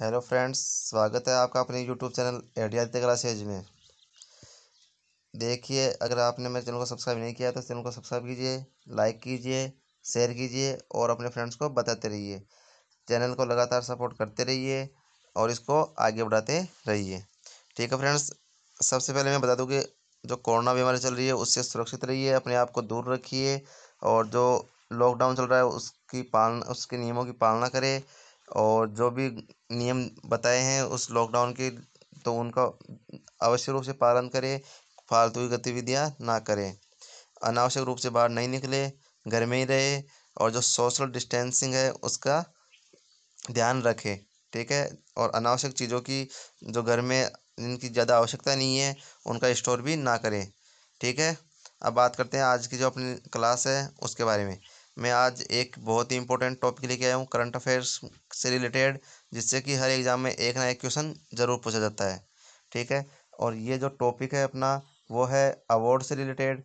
hello friends स्वागत है आपका अपने यूट्यूब चैनल एडिया आदित्य क्लासेज में देखिए अगर आपने मेरे चैनल को सब्सक्राइब नहीं किया तो चैनल को सब्सक्राइब कीजिए लाइक कीजिए शेयर कीजिए और अपने फ्रेंड्स को बताते रहिए चैनल को लगातार सपोर्ट करते रहिए और इसको आगे बढ़ाते रहिए ठीक है फ्रेंड्स सबसे पहले मैं बता दूँ कि जो कोरोना बीमारी चल रही है उससे सुरक्षित रहिए अपने आप को दूर रखिए और जो लॉकडाउन चल रहा है उसकी पालना उसके नियमों की पालना करें और जो भी नियम बताए हैं उस लॉकडाउन के तो उनका अवश्य रूप से पालन करें फालतू की गतिविधियाँ ना करें अनावश्यक रूप से बाहर नहीं निकले घर में ही रहे और जो सोशल डिस्टेंसिंग है उसका ध्यान रखें ठीक है और अनावश्यक चीज़ों की जो घर में जिनकी ज़्यादा आवश्यकता नहीं है उनका स्टोर भी ना करें ठीक है अब बात करते हैं आज की जो अपनी क्लास है उसके बारे में मैं आज एक बहुत ही इंपॉर्टेंट टॉपिक लेके आया हूँ करंट अफेयर्स से रिलेटेड जिससे कि हर एग्ज़ाम में एक ना एक क्वेश्चन ज़रूर पूछा जाता है ठीक है और ये जो टॉपिक है अपना वो है अवार्ड से रिलेटेड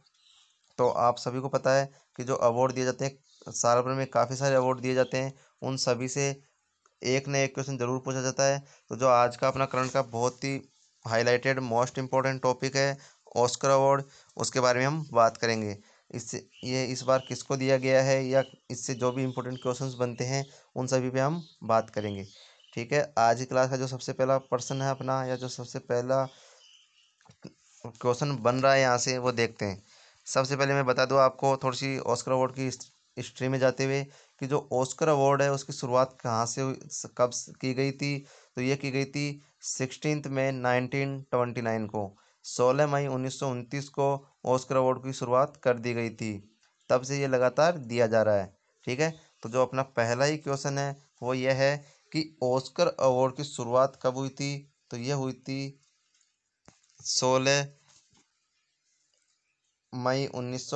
तो आप सभी को पता है कि जो अवार्ड दिए जाते हैं साल भर में काफ़ी सारे अवार्ड दिए जाते हैं उन सभी से एक ना एक क्वेश्चन ज़रूर पूछा जाता है तो जो आज का अपना करंट का बहुत ही हाईलाइटेड मोस्ट इम्पॉर्टेंट टॉपिक है ऑस्कर अवार्ड उसके बारे में हम बात करेंगे इससे ये इस बार किसको दिया गया है या इससे जो भी इम्पोर्टेंट क्वेश्चंस बनते हैं उन सभी पे हम बात करेंगे ठीक है आज की क्लास का जो सबसे पहला पर्सन है अपना या जो सबसे पहला क्वेश्चन बन रहा है यहाँ से वो देखते हैं सबसे पहले मैं बता दूँ आपको थोड़ी सी ऑस्कर अवार्ड की हिस्ट्री में जाते हुए कि जो ऑस्कर अवार्ड है उसकी शुरुआत कहाँ से कब की गई थी तो ये की गई थी sixteen May nineteen twenty nine को सोलह मई उन्नीस सौ उनतीस को ऑस्कर अवार्ड की शुरुआत कर दी गई थी तब से ये लगातार दिया जा रहा है ठीक है तो जो अपना पहला ही क्वेश्चन है वो यह है कि ऑस्कर अवार्ड की शुरुआत कब हुई थी तो यह हुई थी सोलह मई उन्नीस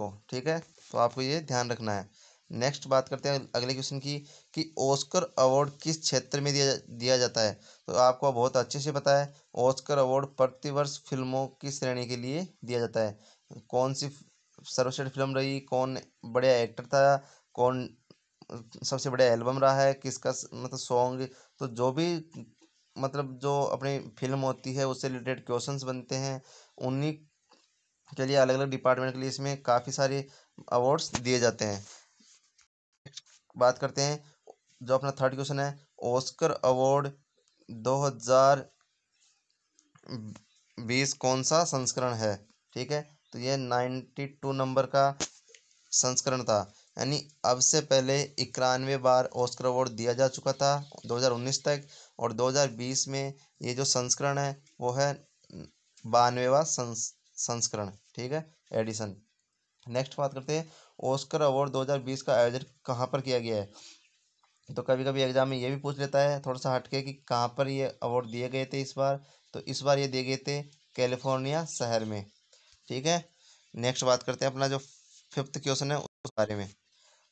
को ठीक है तो आपको ये ध्यान रखना है नेक्स्ट बात करते हैं अगले क्वेश्चन की कि ओस्कर अवार्ड किस क्षेत्र में दिया दिया जाता है तो आपको बहुत अच्छे से पता है ओस्कर अवार्ड प्रतिवर्ष फिल्मों की श्रेणी के लिए दिया जाता है कौन सी सर्वश्रेष्ठ फिल्म रही कौन बढ़िया एक्टर था कौन सबसे बढ़िया एल्बम रहा है किसका मतलब सॉन्ग तो जो भी मतलब जो अपनी फिल्म होती है उससे रिलेटेड क्वेश्चन बनते हैं उन्हीं के लिए अलग अलग डिपार्टमेंट के लिए इसमें काफ़ी सारे अवार्ड्स दिए जाते हैं बात करते हैं जो अपना थर्ड क्वेश्चन है ऑस्कर अवार्ड 2020 कौन सा संस्करण है ठीक है तो ये 92 नंबर का संस्करण था यानी अब से पहले इक्यानवे बार ऑस्कर अवार्ड दिया जा चुका था 2019 तक और 2020 में ये जो संस्करण है वो है बानवेवा संस्करण ठीक है एडिसन नेक्स्ट बात करते हैं ऑस्कर अवार्ड 2020 का आयोजन कहाँ पर किया गया है तो कभी कभी एग्जाम में ये भी पूछ लेता है थोड़ा सा हटके कि कहाँ पर ये अवार्ड दिए गए थे इस बार तो इस बार ये दिए गए थे कैलिफोर्निया शहर में ठीक है नेक्स्ट बात करते हैं अपना जो फिफ्थ क्वेश्चन है उस बारे में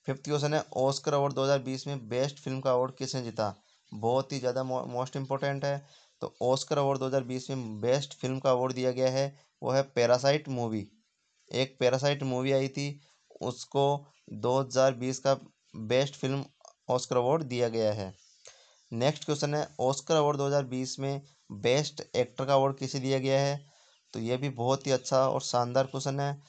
फिफ्थ क्वेश्चन है ऑस्कर अवार्ड 2020 में बेस्ट फिल्म का अवार्ड किसने जीता बहुत ही ज़्यादा मोस्ट इम्पोर्टेंट है तो ऑस्कर अवार्ड 2020 में बेस्ट फिल्म का अवार्ड दिया गया है वो है पैरासाइट मूवी एक पैरासाइट मूवी आई थी उसको दो हज़ार बीस का बेस्ट फ़िल्म ऑस्कर अवार्ड दिया गया है नेक्स्ट क्वेश्चन है ऑस्कर अवार्ड दो हज़ार बीस में बेस्ट एक्टर का अवार्ड किसे दिया गया है तो ये भी बहुत ही अच्छा और शानदार क्वेश्चन है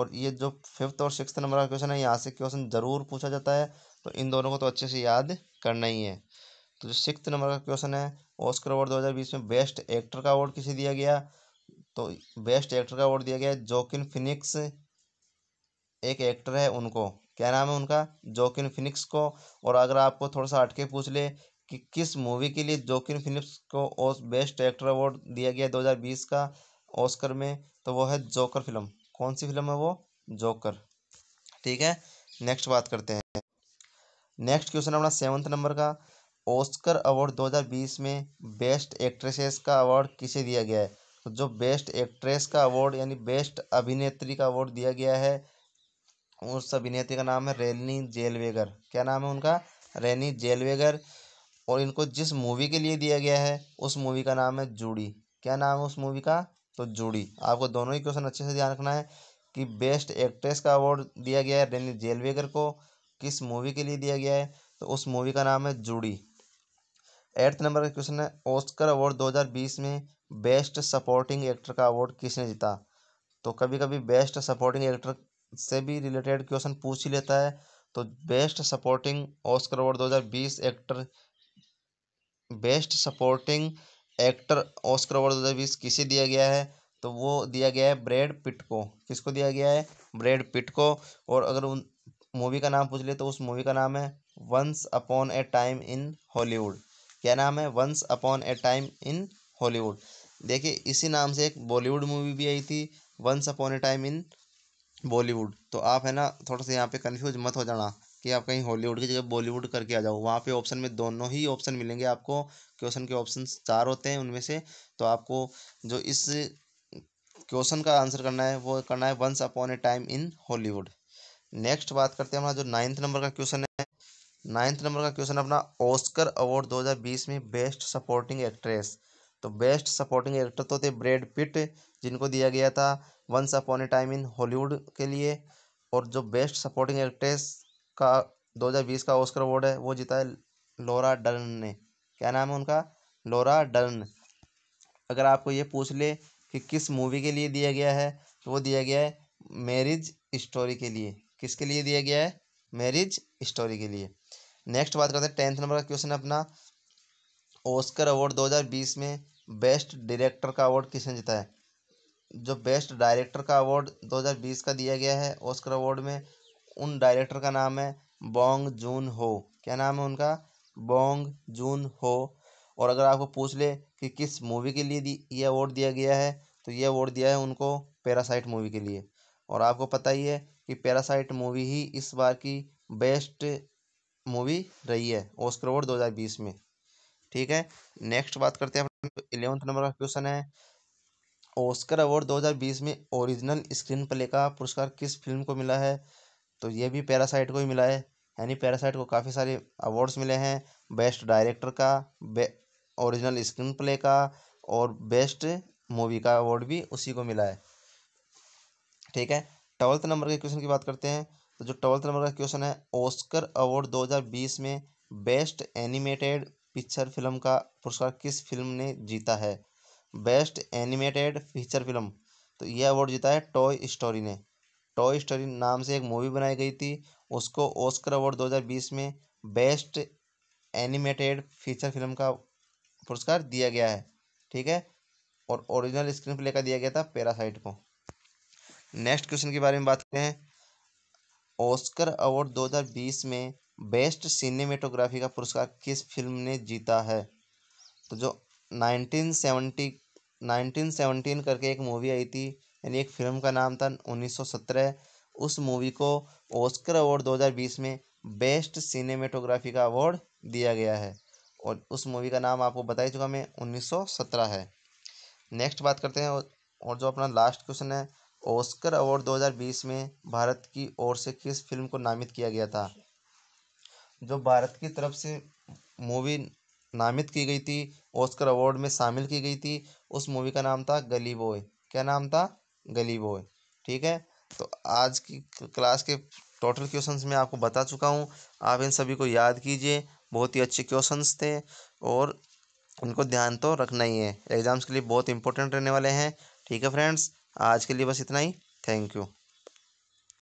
और ये जो फिफ्थ और सिक्स नंबर का क्वेश्चन है यहाँ से क्वेश्चन ज़रूर पूछा जाता है तो इन दोनों को तो अच्छे से याद करना ही है तो जो सिक्स नंबर का क्वेश्चन है ऑस्कर अवार्ड 2020 में बेस्ट एक्टर का अवार्ड किसे दिया गया तो बेस्ट एक्टर का अवार्ड दिया गया जोकिन फिनिक्स एक एक्टर है उनको क्या नाम है उनका जोकिन फिनिक्स को और अगर आपको थोड़ा सा हटके पूछ ले कि किस मूवी के लिए जोकिन फिनिक्स को ओस बेस्ट एक्टर अवार्ड दिया गया दो हज़ार बीस का ऑस्कर में तो वो है जोकर फिल्म कौन सी फिल्म है वो जोकर ठीक है नेक्स्ट बात करते हैं नेक्स्ट क्वेश्चन अपना सेवन्थ नंबर का ऑस्कर अवार्ड 2020 में बेस्ट एक्ट्रेसेस का अवार्ड किसे दिया गया है तो जो बेस्ट एक्ट्रेस का अवार्ड यानी बेस्ट अभिनेत्री का अवार्ड दिया गया है उस अभिनेत्री का नाम है रेनी जेलवेगर क्या नाम है उनका रेनी जेलवेगर और इनको जिस मूवी के लिए दिया गया है उस मूवी का नाम है जूडी क्या नाम है उस मूवी का तो जूडी आपको दोनों ही क्वेश्चन अच्छे से ध्यान रखना है कि बेस्ट एक्ट्रेस का अवार्ड दिया गया है रेनी जेलवेगर को किस मूवी के लिए दिया गया है तो उस मूवी का नाम है जूडी एट्थ नंबर का क्वेश्चन है ऑस्कर अवार्ड 2020 में बेस्ट सपोर्टिंग एक्टर का अवार्ड किसने जीता तो कभी कभी बेस्ट सपोर्टिंग एक्टर से भी रिलेटेड क्वेश्चन पूछ ही लेता है तो best supporting Oscar award 2020 actor best supporting actor Oscar award 2020 किसे दिया गया है तो वो दिया गया है ब्रेड पिट को किसको दिया गया है ब्रेड पिट को और अगर उन मूवी का नाम पूछ ले तो उस मूवी का नाम है once upon a time in Hollywood क्या नाम है once upon a time in Hollywood देखिए इसी नाम से एक बॉलीवुड मूवी भी आई थी once upon a time in Bollywood तो आप है ना थोड़ा सा यहाँ पे कन्फ्यूज मत हो जाना कि आप कहीं हॉलीवुड की जगह बॉलीवुड करके आ जाओ वहाँ पे ऑप्शन में दोनों ही ऑप्शन मिलेंगे आपको क्वेश्चन के ऑप्शन चार होते हैं उनमें से तो आपको जो इस क्वेश्चन का आंसर करना है वो करना है once upon a time in Hollywood next बात करते हैं हमारा जो नाइन्थ नंबर का क्वेश्चन है नाइन्थ नंबर का क्वेश्चन अपना ऑस्कर अवार्ड दो में बेस्ट सपोर्टिंग एक्ट्रेस तो बेस्ट सपोर्टिंग एक्टर तो थे ब्रेड पिट जिनको दिया गया था once upon a time in Hollywood के लिए और जो बेस्ट सपोर्टिंग एक्ट्रेस का 2020 का ऑस्कर अवार्ड है वो जीता है लोरा डर्न ने क्या नाम है उनका लोरा डर्न अगर आपको ये पूछ ले कि किस मूवी के लिए दिया गया है तो वो दिया गया है मैरिज स्टोरी के लिए किसके लिए दिया गया है मैरिज स्टोरी के लिए नेक्स्ट बात करते हैं टेंथ नंबर का क्वेश्चन अपना ऑस्कर अवार्ड 2020 में बेस्ट डायरेक्टर का अवार्ड किसने जीता है जो बेस्ट डायरेक्टर का अवार्ड 2020 का दिया गया है ऑस्कर अवार्ड में उन डायरेक्टर का नाम है बोंग जून हो क्या नाम है उनका बोंग जून हो और अगर आपको पूछ ले कि किस मूवी के लिए ये अवार्ड दिया गया है तो ये अवार्ड दिया है उनको पैरासाइट मूवी के लिए और आपको पता ही है कि पैरासाइट मूवी ही इस बार की बेस्ट मूवी रही है ऑस्कर अवार्ड 2020 में ठीक है नेक्स्ट बात करते हैं इलेवंथ नंबर का क्वेश्चन है ऑस्कर अवार्ड 2020 में ओरिजिनल स्क्रीन प्ले का पुरस्कार किस फिल्म को मिला है तो ये भी पैरासाइट को ही मिला है यानी पैरासाइट को काफ़ी सारे अवार्ड्स मिले हैं बेस्ट डायरेक्टर का ओरिजिनल स्क्रीन प्ले का और बेस्ट मूवी का अवार्ड भी उसी को मिला है ठीक है ट्वेल्थ नंबर के क्वेश्चन की बात करते हैं तो जो ट्वेल्थ नंबर का क्वेश्चन है ऑस्कर अवार्ड 2020 में बेस्ट एनिमेटेड पिक्चर फ़िल्म का पुरस्कार किस फ़िल्म ने जीता है बेस्ट एनिमेटेड फीचर फ़िल्म तो यह अवार्ड जीता है टॉय स्टोरी ने टॉय स्टोरी नाम से एक मूवी बनाई गई थी उसको ओस्कर अवार्ड 2020 में बेस्ट एनिमेटेड फीचर फिल्म का पुरस्कार दिया गया है ठीक है और ओरिजिनल स्क्रीन प्ले का दिया गया था पैरासाइट को नेक्स्ट क्वेश्चन के बारे में बात करें ओस्कर अवार्ड 2020 में बेस्ट सिनेमेटोग्राफी का पुरस्कार किस फिल्म ने जीता है तो जो नाइनटीन सेवेंटी नाइनटीन सेवनटीन करके एक मूवी आई थी यानी एक फिल्म का नाम था उन्नीस सौ सत्रह उस मूवी को ओस्कर अवार्ड दो हज़ार बीस में बेस्ट सिनेमेटोग्राफी का अवार्ड दिया गया है और उस मूवी का नाम आपको बता ही चुका मैं उन्नीस सौ सत्रह है नेक्स्ट बात करते हैं और जो अपना लास्ट क्वेश्चन है ओस्कर अवार्ड 2020 में भारत की ओर से किस फिल्म को नामित किया गया था जो भारत की तरफ से मूवी नामित की गई थी ऑस्कर अवार्ड में शामिल की गई थी उस मूवी का नाम था गली बॉय क्या नाम था गली बॉय ठीक है तो आज की क्लास के टोटल क्वेश्चंस मैं आपको बता चुका हूँ आप इन सभी को याद कीजिए बहुत ही अच्छे क्वेश्चंस थे और उनको ध्यान तो रखना ही है एग्ज़ाम्स के लिए बहुत इंपॉर्टेंट रहने वाले हैं ठीक है फ्रेंड्स आज के लिए बस इतना ही थैंक यू